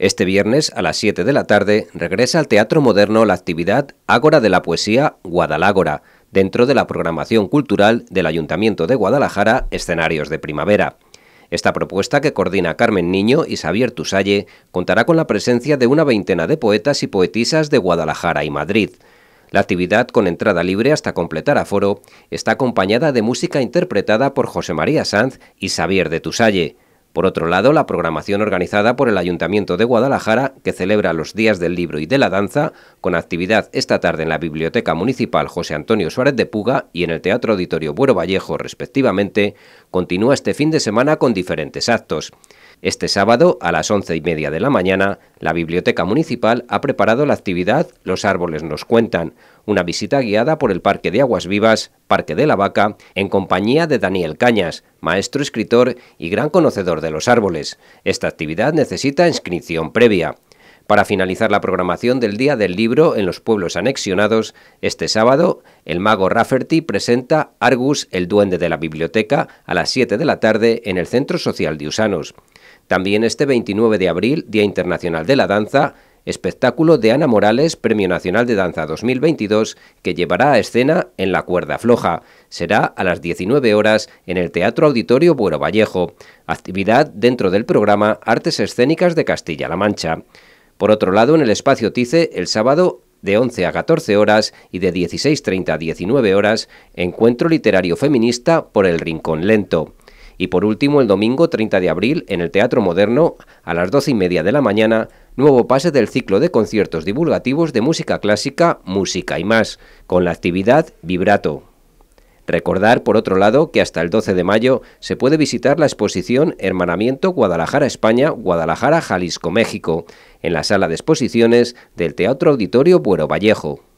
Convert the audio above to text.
Este viernes a las 7 de la tarde regresa al Teatro Moderno la actividad Ágora de la Poesía Guadalágora, dentro de la programación cultural del Ayuntamiento de Guadalajara Escenarios de Primavera. Esta propuesta que coordina Carmen Niño y Xavier Tusalle contará con la presencia de una veintena de poetas y poetisas de Guadalajara y Madrid. La actividad, con entrada libre hasta completar aforo, está acompañada de música interpretada por José María Sanz y Xavier de Tusalle. Por otro lado, la programación organizada por el Ayuntamiento de Guadalajara, que celebra los Días del Libro y de la Danza, con actividad esta tarde en la Biblioteca Municipal José Antonio Suárez de Puga y en el Teatro Auditorio Buero Vallejo, respectivamente, continúa este fin de semana con diferentes actos. Este sábado, a las once y media de la mañana, la Biblioteca Municipal ha preparado la actividad Los árboles nos cuentan, una visita guiada por el Parque de Aguas Vivas, Parque de la Vaca, en compañía de Daniel Cañas, maestro escritor y gran conocedor de los árboles. Esta actividad necesita inscripción previa. Para finalizar la programación del Día del Libro en los pueblos anexionados, este sábado, el mago Rafferty presenta Argus, el duende de la biblioteca, a las 7 de la tarde en el Centro Social de Usanos. También este 29 de abril, Día Internacional de la Danza, espectáculo de Ana Morales, Premio Nacional de Danza 2022, que llevará a escena en La Cuerda Floja. Será a las 19 horas en el Teatro Auditorio Buero Vallejo. Actividad dentro del programa Artes Escénicas de Castilla-La Mancha. Por otro lado, en el espacio TICE, el sábado de 11 a 14 horas y de 16.30 a 19 horas, encuentro literario feminista por el Rincón Lento. Y por último, el domingo 30 de abril, en el Teatro Moderno, a las 12 y media de la mañana, nuevo pase del ciclo de conciertos divulgativos de música clásica, música y más, con la actividad Vibrato. Recordar, por otro lado, que hasta el 12 de mayo se puede visitar la exposición Hermanamiento Guadalajara España, Guadalajara Jalisco México, en la sala de exposiciones del Teatro Auditorio Buero Vallejo.